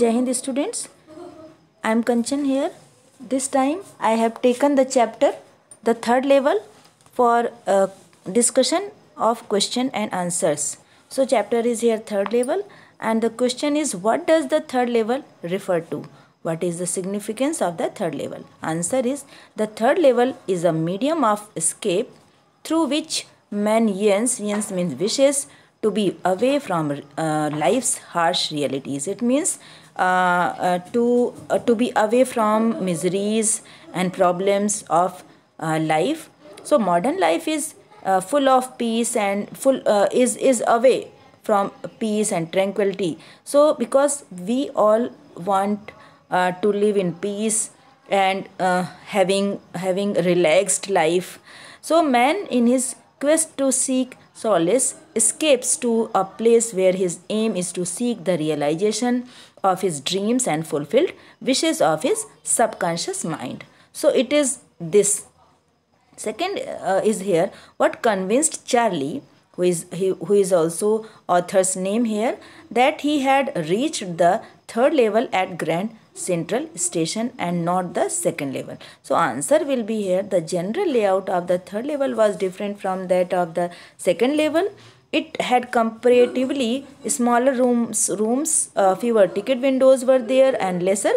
Jai Hind students, I am Kanchan here. This time I have taken the chapter, the third level for uh, discussion of question and answers. So chapter is here third level and the question is what does the third level refer to? What is the significance of the third level? Answer is the third level is a medium of escape through which man yearns, yearns means wishes to be away from uh, life's harsh realities. It means uh, uh, to, uh, to be away from miseries and problems of life. So modern life is full of peace and full is, is away from peace and tranquility. So because we all want uh, to live in peace and uh, having having relaxed life so man in his quest to seek Solace escapes to a place where his aim is to seek the realization of his dreams and fulfilled wishes of his subconscious mind. So it is this. Second uh, is here what convinced Charlie, who is, he, who is also author's name here, that he had reached the third level at Grand central station and not the second level. So answer will be here the general layout of the third level was different from that of the second level. It had comparatively smaller rooms, rooms uh, fewer ticket windows were there and lesser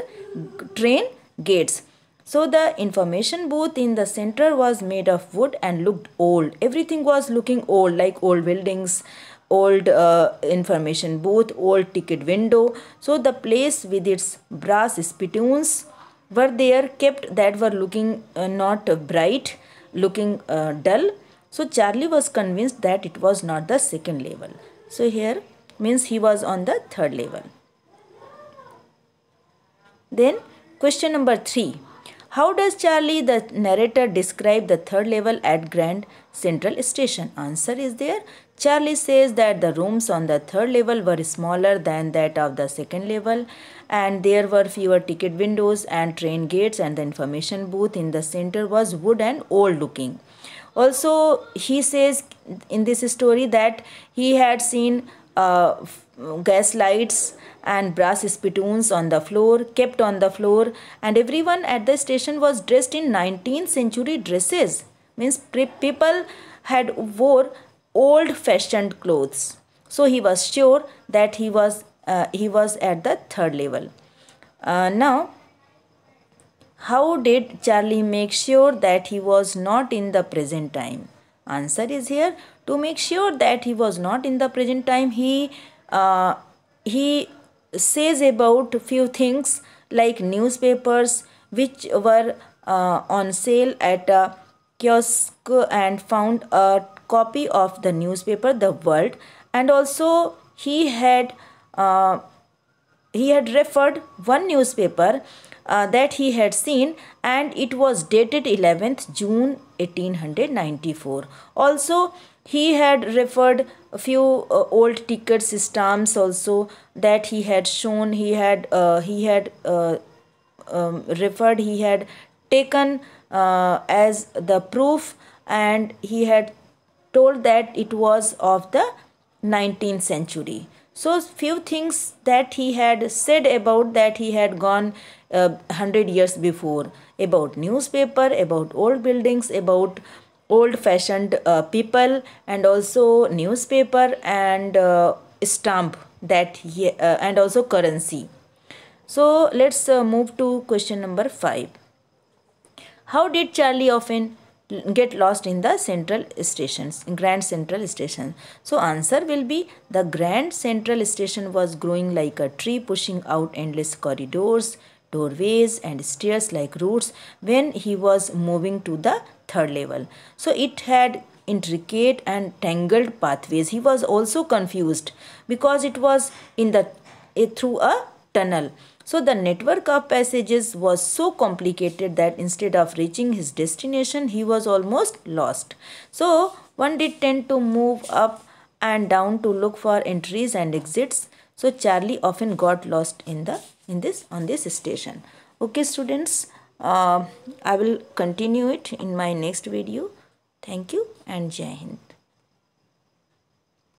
train gates. So the information booth in the center was made of wood and looked old. Everything was looking old like old buildings old uh, information booth, old ticket window. So the place with its brass spittoons were there kept that were looking uh, not bright, looking uh, dull. So Charlie was convinced that it was not the second level. So here means he was on the third level. Then question number 3. How does Charlie, the narrator, describe the third level at Grand Central Station? Answer is there. Charlie says that the rooms on the third level were smaller than that of the second level and there were fewer ticket windows and train gates and the information booth in the center was wood and old looking. Also, he says in this story that he had seen uh, gas lights and brass spittoons on the floor, kept on the floor, and everyone at the station was dressed in 19th century dresses. Means people had wore old fashioned clothes. So he was sure that he was uh, he was at the third level. Uh, now, how did Charlie make sure that he was not in the present time? Answer is here to make sure that he was not in the present time. He he says about few things like newspapers which were uh, on sale at a kiosk and found a copy of the newspaper the world and also he had uh, he had referred one newspaper uh, that he had seen and it was dated 11th June 1894. Also, he had referred a few uh, old ticket stamps also that he had shown he had uh, he had uh, um, referred he had taken uh, as the proof and he had told that it was of the 19th century so few things that he had said about that he had gone uh, 100 years before about newspaper, about old buildings, about old fashioned uh, people and also newspaper and uh, stamp that he, uh, and also currency. So let's uh, move to question number 5. How did Charlie often get lost in the central stations grand central station so answer will be the grand central station was growing like a tree pushing out endless corridors doorways and stairs like roots when he was moving to the third level so it had intricate and tangled pathways he was also confused because it was in the eh, through a tunnel so the network of passages was so complicated that instead of reaching his destination, he was almost lost. So one did tend to move up and down to look for entries and exits. So Charlie often got lost in the in this on this station. Okay students, uh, I will continue it in my next video. Thank you and Jai Hind.